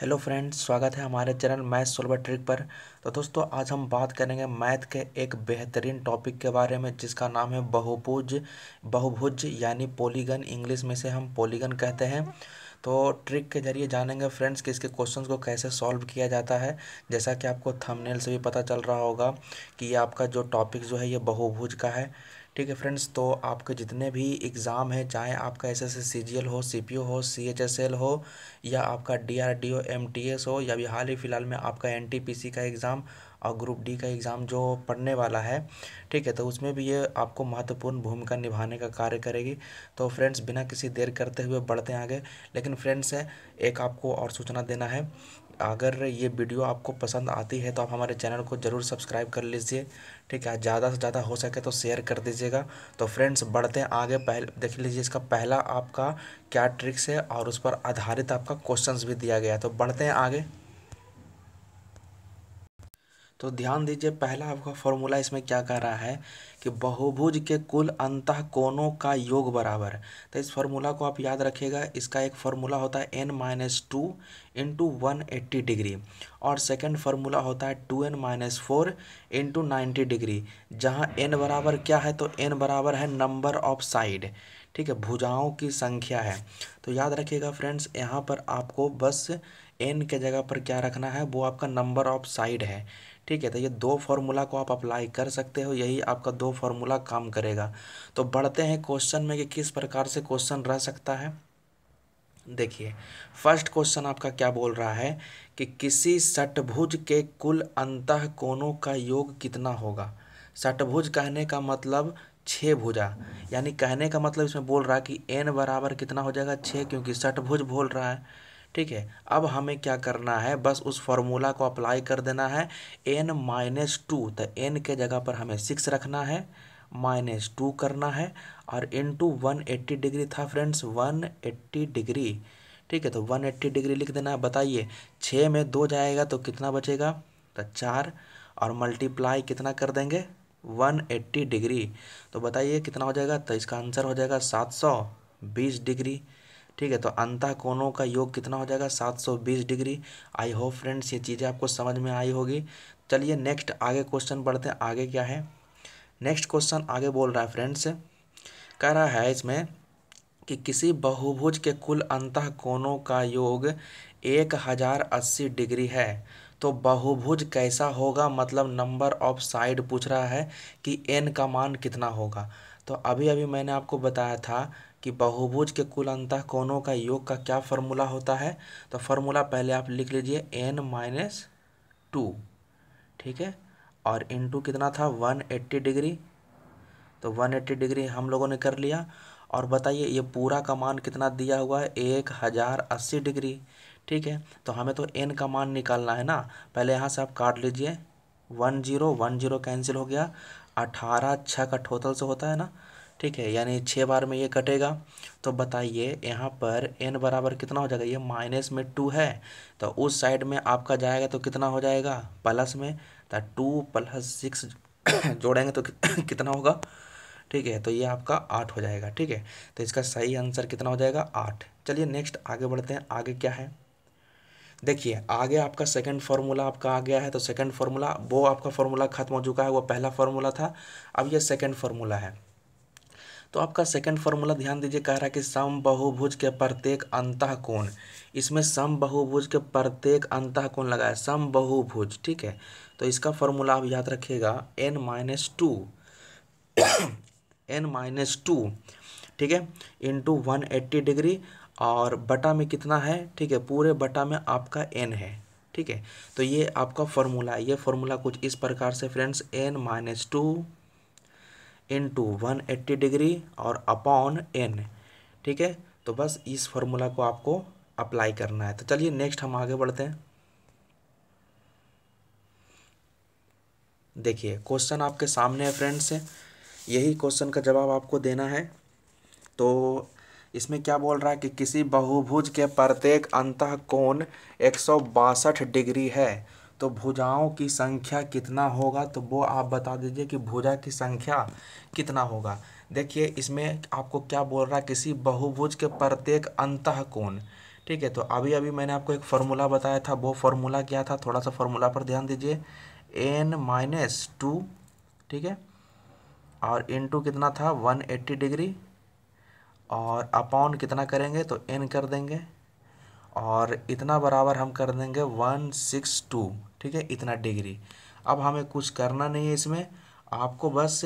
hello friends स्वागत है हमारे चैनल मैथ सोलवर ट्रिक पर तो दोस्तों आज हम बात करेंगे मैथ के एक बेहतरीन टॉपिक के बारे में जिसका नाम है बहुभुज बहुभुज यानी पॉलीगन इंग्लिश में से हम पॉलीगन कहते हैं तो ट्रिक के ज़रिए जानेंगे फ्रेंड्स कि इसके क्वेश्चंस को कैसे सॉल्व किया जाता है जैसा कि आपको थंबनेल से भी पता चल रहा होगा कि ये आपका जो टॉपिक जो है ये बहुभुज का है ठीक है फ्रेंड्स तो आपके जितने भी एग्ज़ाम हैं चाहे आपका S S C G L हो सी पी ओ हो सी एच एस एल हो या आपका D R D O M T S हो या अभी हाल ही फ़िलहाल में आपका एन टी पी सी का एग्ज़ाम और ग्रुप डी का एग्ज़ाम जो पढ़ने वाला है ठीक है तो उसमें भी ये आपको महत्वपूर्ण भूमिका निभाने का कार्य करेगी तो फ्रेंड्स बिना किसी देर करते हुए बढ़ते हैं आगे लेकिन फ्रेंड्स है एक आपको और सूचना देना है अगर ये वीडियो आपको पसंद आती है तो आप हमारे चैनल को ज़रूर सब्सक्राइब कर लीजिए ठीक है ज़्यादा से ज़्यादा हो सके तो शेयर कर दीजिएगा तो फ्रेंड्स बढ़ते हैं आगे पहले देख लीजिए इसका पहला आपका क्या ट्रिक्स है और उस पर आधारित आपका क्वेश्चंस भी दिया गया तो बढ़ते हैं आगे तो ध्यान दीजिए पहला आपका फॉर्मूला इसमें क्या कह रहा है कि बहुभुज के कुल अंत कोणों का योग बराबर तो इस फार्मूला को आप याद रखिएगा इसका एक फार्मूला होता है N minus two into one eighty degree और सेकंड फार्मूला होता है two N minus four into ninety degree जहाँ एन बराबर क्या है तो एन बराबर है नंबर ऑफ साइड ठीक है भुजाओं की संख्या है तो याद रखिएगा फ्रेंड्स यहाँ पर आपको बस एन के जगह पर क्या रखना है वो आपका नंबर ऑफ साइड है ठीक है तो ये दो फार्मूला को आप अप्लाई कर सकते हो यही आपका दो फार्मूला काम करेगा तो बढ़ते हैं क्वेश्चन में कि किस प्रकार से क्वेश्चन रह सकता है देखिए फर्स्ट क्वेश्चन आपका क्या बोल रहा है कि किसी षटभुज के कुल अंत कोणों का योग कितना होगा षटभुज कहने का मतलब छः भुजा यानी कहने का मतलब इसमें बोल रहा है कि एन बराबर कितना हो जाएगा छः क्योंकि षटभुज बोल रहा है ठीक है अब हमें क्या करना है बस उस फॉर्मूला को अप्लाई कर देना है एन माइनस टू तो एन के जगह पर हमें सिक्स रखना है माइनस टू करना है और into one eighty degree था फ्रेंड्स वन एट्टी डिग्री ठीक है तो वन एट्टी डिग्री लिख देना है बताइए छः में दो जाएगा तो कितना बचेगा तो चार और मल्टीप्लाई कितना कर देंगे वन एट्टी डिग्री तो बताइए कितना हो जाएगा तो इसका आंसर हो जाएगा सात सौ बीस डिग्री ठीक है तो अंतः कोणों का योग कितना हो जाएगा 720 डिग्री आई होप फ्रेंड्स ये चीज़ें आपको समझ में आई होगी चलिए नेक्स्ट आगे क्वेश्चन पढ़ते हैं आगे क्या है नेक्स्ट क्वेश्चन आगे बोल रहा है फ्रेंड्स कह रहा है इसमें कि किसी बहुभुज के कुल अंतः कोणों का योग एक हज़ार अस्सी डिग्री है तो बहुभुज कैसा होगा मतलब नंबर ऑफ साइड पूछ रहा है कि एन का मान कितना होगा तो अभी अभी मैंने आपको बताया था कि बहुभुज के कुल अंतः कोणों का योग का क्या फार्मूला होता है तो फार्मूला पहले आप लिख लीजिए एन माइनस टू ठीक है और टू कितना था वन एट्टी डिग्री तो वन एट्टी डिग्री हम लोगों ने कर लिया और बताइए ये पूरा का मान कितना दिया हुआ है एक हज़ार अस्सी डिग्री ठीक है तो हमें तो एन का मान निकालना है ना पहले यहाँ से आप काट लीजिए one zero one zero cancel हो गया अठारह छः का टोटल से होता है ना ठीक है यानी छः बार में ये कटेगा तो बताइए यहाँ पर एन बराबर कितना हो जाएगा ये माइनस में टू है तो उस साइड में आपका जाएगा तो कितना हो जाएगा प्लस में तो टू प्लस सिक्स जोड़ेंगे तो कितना होगा ठीक है तो ये आपका आठ हो जाएगा ठीक है तो इसका सही आंसर कितना हो जाएगा आठ चलिए नेक्स्ट आगे बढ़ते हैं आगे क्या है देखिए आगे आपका सेकंड फार्मूला आपका आ गया है तो सेकंड फार्मूला वो आपका फार्मूला खत्म हो चुका है वो पहला फार्मूला था अब ये सेकंड फार्मूला है तो आपका सेकंड फॉर्मूला ध्यान दीजिए कह रहा है कि सम बहुभुज के प्रत्येक अंतः कोण इसमें सम बहुभुज के प्रत्येक अंतः कोण लगाया सम बहुभुज ठीक है तो इसका फॉर्मूला आप याद रखिएगा N minus two N minus two ठीक है इंटू वन एट्टी डिग्री और बटा में कितना है ठीक है पूरे बटा में आपका एन है ठीक है तो ये आपका फॉर्मूला है ये फॉर्मूला कुछ इस प्रकार से friends N minus two into one eighty degree और अपॉन एन ठीक है तो बस इस फॉर्मूला को आपको अप्लाई करना है तो चलिए नेक्स्ट हम आगे बढ़ते हैं देखिए क्वेश्चन आपके सामने है फ्रेंड्स यही क्वेश्चन का जवाब आपको देना है तो इसमें क्या बोल रहा है कि किसी बहुभुज के प्रत्येक अंत कोण एक डिग्री है तो भुजाओं की संख्या कितना होगा तो वो आप बता दीजिए कि भुजा की संख्या कितना होगा देखिए इसमें आपको क्या बोल रहा है किसी बहुभुज के प्रत्येक अंतः कोण ठीक है तो अभी अभी मैंने आपको एक फार्मूला बताया था वो फार्मूला क्या था थोड़ा सा फार्मूला पर ध्यान दीजिए एन माइनस टू ठीक है और इन टू कितना था वन एट्टी डिग्री और अपॉन कितना करेंगे तो एन कर देंगे और इतना बराबर हम कर देंगे वन सिक्स टू ठीक है इतना डिग्री अब हमें कुछ करना नहीं है इसमें आपको बस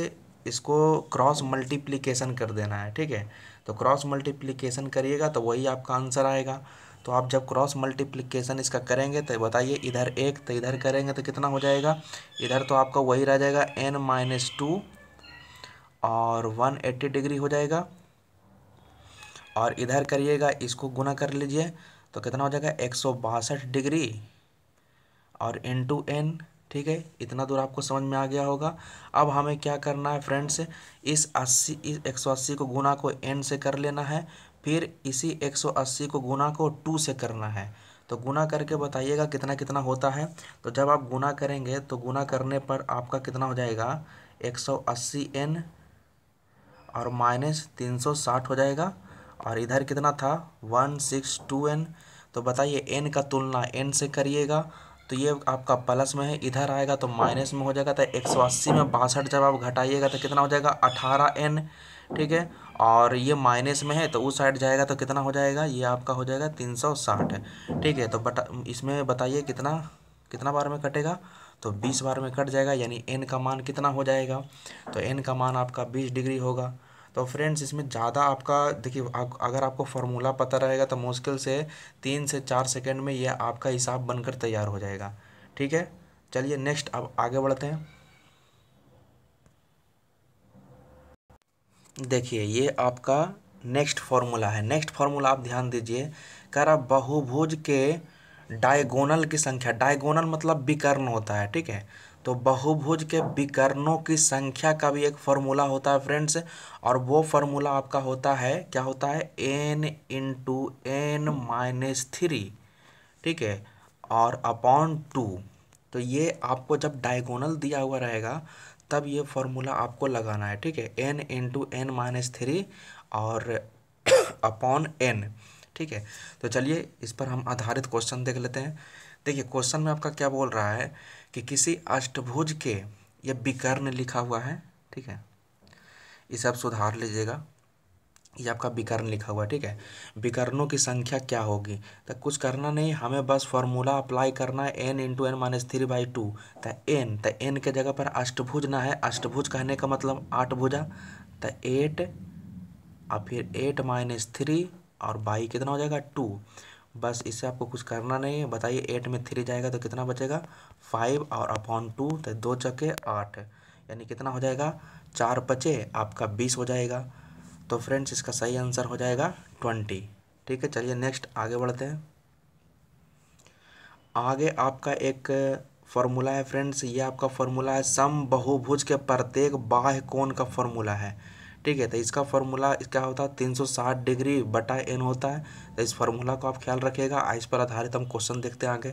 इसको क्रॉस मल्टीप्लीकेशन कर देना है ठीक है तो क्रॉस मल्टीप्लीकेशन करिएगा तो वही आपका आंसर आएगा तो आप जब क्रॉस मल्टीप्लीकेशन इसका करेंगे तो बताइए इधर एक तो इधर करेंगे तो कितना हो जाएगा इधर तो आपका वही रह जाएगा एन माइनस टू और वन एट्टी डिग्री हो जाएगा और इधर करिएगा इसको गुना कर लीजिए तो कितना हो जाएगा एक सौ बासठ डिग्री और एन टू एन ठीक है इतना दूर आपको समझ में आ गया होगा अब हमें क्या करना है फ्रेंड्स इस अस्सी इस एक सौ अस्सी को गुना को एन से कर लेना है फिर इसी एक सौ अस्सी को गुना को टू से करना है तो गुना करके बताइएगा कितना कितना होता है तो जब आप गुना करेंगे तो गुना करने पर आपका कितना हो जाएगा एक सौ अस्सी एन और माइनस तीन सौ साठ हो जाएगा और इधर कितना था वन सिक्स टू एन तो बताइए एन का तुलना एन से करिएगा तो ये आपका प्लस में है इधर आएगा तो माइनस में हो जाएगा तो एक सौ अस्सी में बासठ जब आप घटाइएगा तो कितना हो जाएगा अठारह एन ठीक है और ये माइनस में है तो उस साइड जाएगा तो कितना हो जाएगा ये आपका हो जाएगा तीन सौ साठ ठीक है तो बट इसमें बताइए कितना कितना बार में कटेगा तो बीस बार में कट जाएगा यानी एन का मान कितना हो जाएगा तो एन का मान आपका बीस डिग्री होगा तो फ्रेंड्स इसमें ज़्यादा आपका देखिए अगर आपको फार्मूला पता रहेगा तो मुश्किल से तीन से चार सेकेंड में यह आपका हिसाब बनकर तैयार हो जाएगा ठीक है चलिए नेक्स्ट अब आगे बढ़ते हैं देखिए ये आपका नेक्स्ट फार्मूला है नेक्स्ट फार्मूला आप ध्यान दीजिए कह रहा बहुभुज के डायगोनल की संख्या डायगोनल मतलब विकर्ण होता है ठीक है तो बहुभुज के विकर्णों की संख्या का भी एक फॉर्मूला होता है फ्रेंड्स और वो फॉर्मूला आपका होता है क्या होता है N into N minus three ठीक है और अपॉन टू तो ये आपको जब डायगोनल दिया हुआ रहेगा तब ये फॉर्मूला आपको लगाना है ठीक है N into N minus three और अपॉन एन ठीक है तो चलिए इस पर हम आधारित क्वेश्चन देख लेते हैं देखिए क्वेश्चन में आपका क्या बोल रहा है कि किसी अष्टभुज के या विकर्ण लिखा हुआ है ठीक है इसे आप सुधार लीजिएगा ये आपका विकर्ण लिखा हुआ ठीक है विकर्णों की संख्या क्या होगी तो कुछ करना नहीं हमें बस फॉर्मूला अप्लाई करना है N into N minus three by two तो एन तो एन के जगह पर अष्टभुज ना है अष्टभुज कहने का मतलब आठ भुजा तो एट और फिर एट माइनस थ्री और बाई कितना हो जाएगा टू बस इससे आपको कुछ करना नहीं है बताइए एट में थ्री जाएगा तो कितना बचेगा फाइव और अपॉन टू तो दो चके आठ यानी कितना हो जाएगा चार बचे आपका बीस हो जाएगा तो फ्रेंड्स इसका सही आंसर हो जाएगा ट्वेंटी ठीक है चलिए नेक्स्ट आगे बढ़ते हैं आगे आपका एक फॉर्मूला है फ्रेंड्स ये आपका फॉर्मूला है सम बहुभुज के प्रत्येक बाह्य कोण का फॉर्मूला है ठीक है तो इसका फॉर्मूला क्या होता है 360 डिग्री बटा एन होता है तो इस फॉर्मूला को आप ख्याल रखिएगा इस पर आधारित हम क्वेश्चन देखते हैं आगे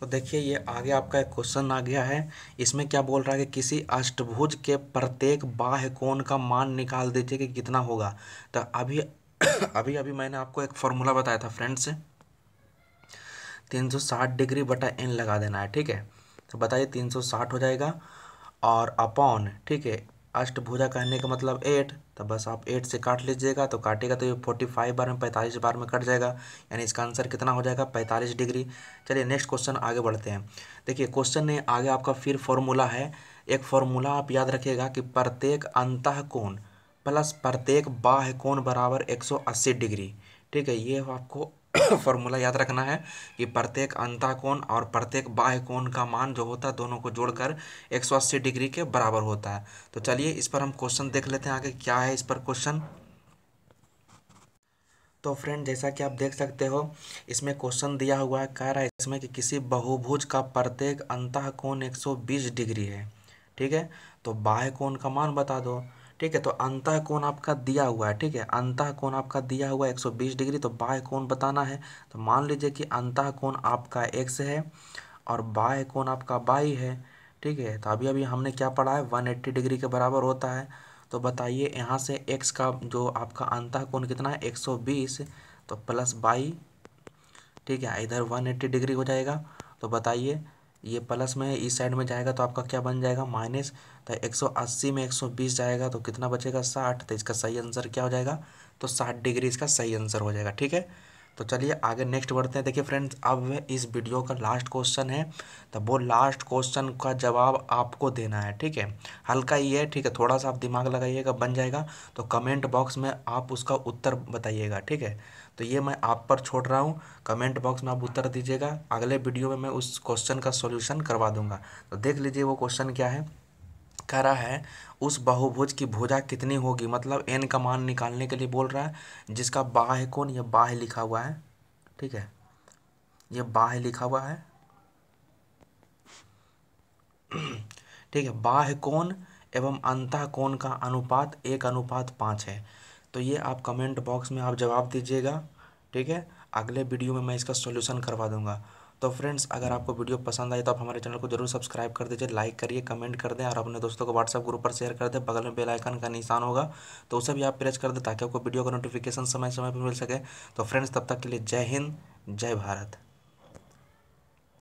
तो देखिए ये आगे आपका एक क्वेश्चन आ गया है इसमें क्या बोल रहा है कि किसी अष्टभुज के प्रत्येक बाह्य कोण का मान निकाल दीजिए कि कितना होगा तो अभी अभी अभी मैंने आपको एक फॉर्मूला बताया था फ्रेंड्स तीन सौ साठ डिग्री बटा एन लगा देना है ठीक है तो बताइए तीन सौ साठ हो जाएगा और अपॉन ठीक है अष्टभुजा कहने का मतलब एट तो बस आप एट से काट लीजिएगा तो काटेगा तो ये फोर्टी फाइव बार में पैंतालीस बार में कट जाएगा यानी इसका आंसर कितना हो जाएगा पैंतालीस डिग्री चलिए नेक्स्ट क्वेश्चन आगे बढ़ते हैं देखिए क्वेश्चन ने आगे आपका फिर फॉर्मूला है एक फॉर्मूला आप याद रखिएगा कि प्रत्येक अंत कोण प्लस प्रत्येक बाह्य कोण बराबर अस्सी डिग्री ठीक है ये आपको फॉर्मूला याद रखना है कि प्रत्येक अंताकोण और प्रत्येक बाह्य कोण का मान जो होता है दोनों को जोड़कर 180 डिग्री के बराबर होता है तो चलिए इस पर हम क्वेश्चन देख लेते हैं आगे क्या है इस पर क्वेश्चन तो फ्रेंड जैसा कि आप देख सकते हो इसमें क्वेश्चन दिया हुआ है कह रहा है इसमें कि किसी बहुभुज का प्रत्येक अंता कोण डिग्री है ठीक है तो बाह्य कोण का मान बता दो ठीक है तो अंतः कोण आपका दिया हुआ है ठीक है अंतः कोण आपका दिया हुआ है 120 डिग्री तो बाह्य कोण बताना है तो मान लीजिए कि अंतः कोण आपका एक्स है और बाह्य कोण आपका बाई है ठीक है तो अभी अभी हमने क्या पढ़ा है 180 डिग्री के बराबर होता है तो बताइए यहाँ से एक्स का जो आपका अंतः कोण कितना है 120 तो प्लस बाई ठीक है इधर 180 डिग्री हो जाएगा तो बताइए ये प्लस में है इस साइड में जाएगा तो आपका क्या बन जाएगा माइनस तो 180 में 120 जाएगा तो कितना बचेगा 60 तो इसका सही आंसर क्या हो जाएगा तो 60 डिग्री इसका सही आंसर हो जाएगा ठीक है तो चलिए आगे नेक्स्ट बढ़ते हैं देखिए फ्रेंड्स अब इस वीडियो का लास्ट क्वेश्चन है तो वो लास्ट क्वेश्चन का जवाब आपको देना है ठीक है हल्का ही है ठीक है थोड़ा सा आप दिमाग लगाइएगा बन जाएगा तो कमेंट बॉक्स में आप उसका उत्तर बताइएगा ठीक है तो ये मैं आप पर छोड़ रहा हूँ कमेंट बॉक्स में आप उत्तर दीजिएगा अगले वीडियो में मैं उस क्वेश्चन का सोल्यूशन करवा दूंगा तो देख लीजिए वो क्वेश्चन क्या है कह रहा है उस बहुभुज की भुजा कितनी होगी मतलब एन का मान निकालने के लिए बोल रहा है जिसका बाह कोण यह बाह लिखा हुआ है ठीक है यह बाह लिखा हुआ है ठीक है बाह्य कोण एवं अंतः कोण का अनुपात एक अनुपात पाँच है तो ये आप कमेंट बॉक्स में आप जवाब दीजिएगा ठीक है अगले वीडियो में मैं इसका सोल्यूशन करवा दूंगा तो फ्रेंड्स अगर आपको वीडियो पसंद आए तो आप हमारे चैनल को जरूर सब्सक्राइब कर दीजिए लाइक करिए कमेंट कर दें और अपने दोस्तों को व्हाट्सअप ग्रुप पर शेयर कर दें बगल में बेल आइकन का निशान होगा तो उसे भी आप प्रेस कर दें ताकि आपको वीडियो का नोटिफिकेशन समय समय पर मिल सके तो फ्रेंड्स तब तक के लिए जय हिंद जय भारत